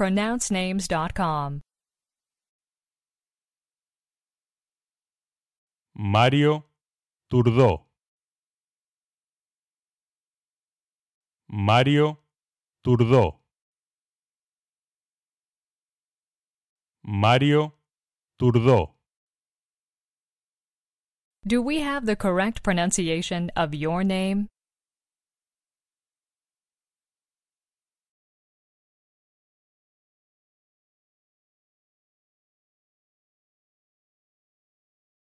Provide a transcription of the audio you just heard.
pronouncenames.com. Mario Turdó. Mario Turdó. Mario Turdó. Do we have the correct pronunciation of your name?